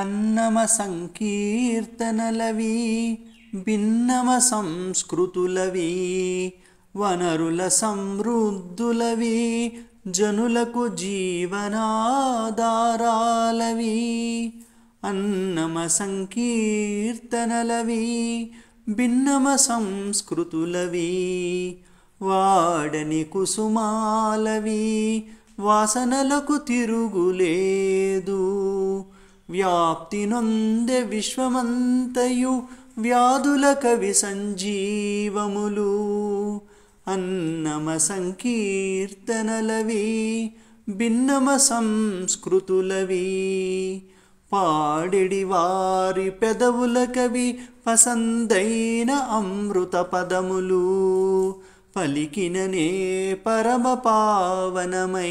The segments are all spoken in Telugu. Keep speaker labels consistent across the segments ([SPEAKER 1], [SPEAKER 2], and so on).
[SPEAKER 1] అన్నమ సంకీర్తనలవి భిన్నమ సంస్కృతులవి వనరుల సమృద్ధులవి జనులకు జీవనాధారాలవి అన్నమ సంకీర్తనలవి భిన్నమ సంస్కృతులవి వాడని కుసుమాలవి వాసనలకు తిరుగులేదు विश्वमन्तयु कवि विश्वमन्तयुव्याधुलकविसञ्जीवमुलू अन्नम संकीर्तनलवी भिन्नम संस्कृतुलवी पाडिडि वारि पेदमुल कवि पसन्दैन अमृतपदमुलू पलिकिनने परमपावनमयि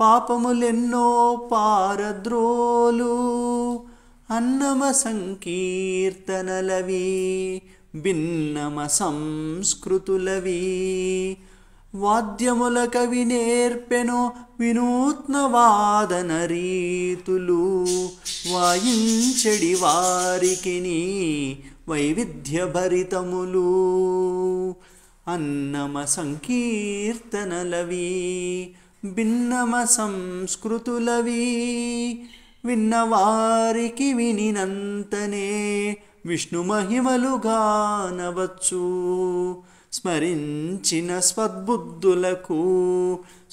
[SPEAKER 1] పాపములెన్నో పారద్రోలు అన్నమ సంకీర్తనలవి భిన్నమ సంస్కృతులవి వాద్యముల కవి నేర్పెను వినూత్న వాదన రీతులు వాయించడి వారికి వైవిధ్య భరితములు అన్నమ సంకీర్తనలవి భిన్నమ సంస్కృతులవి విన్నవారికి వినినంతనే విష్ణు మహిమలు గానవచ్చు స్మరించిన స్వద్బుద్ధులకు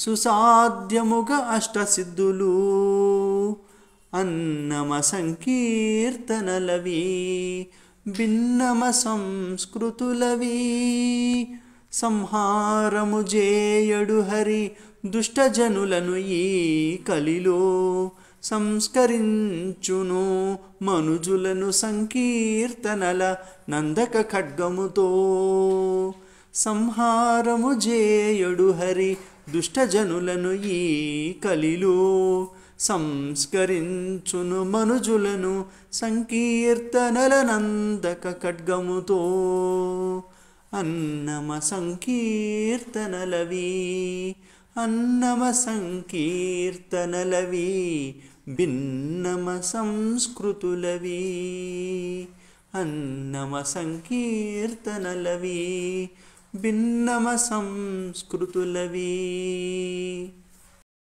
[SPEAKER 1] సుసాధ్యముగా అష్టసిద్ధులు అన్నమ సంకీర్తనలవి భిన్నమ సంస్కృతులవి సంహారము జేయడు హరి దుష్టజనులను ఈ కలిలో సంస్కరించును మనుజులను సంకీర్తనల నందక ఖడ్గముతో సంహారము జేయుడు హరి దుష్టజనులను ఈ కలిలో సంస్కరించును మనుజులను సంకీర్తనల నందక ఖడ్గముతో అన్నమ సంకీర్తనలవి అన్నమ సంకీర్తనలవి భిన్నమ సంస్కృతులవి అన్నమ సంకీర్తనలవి భిన్నమ సంస్కృతులవి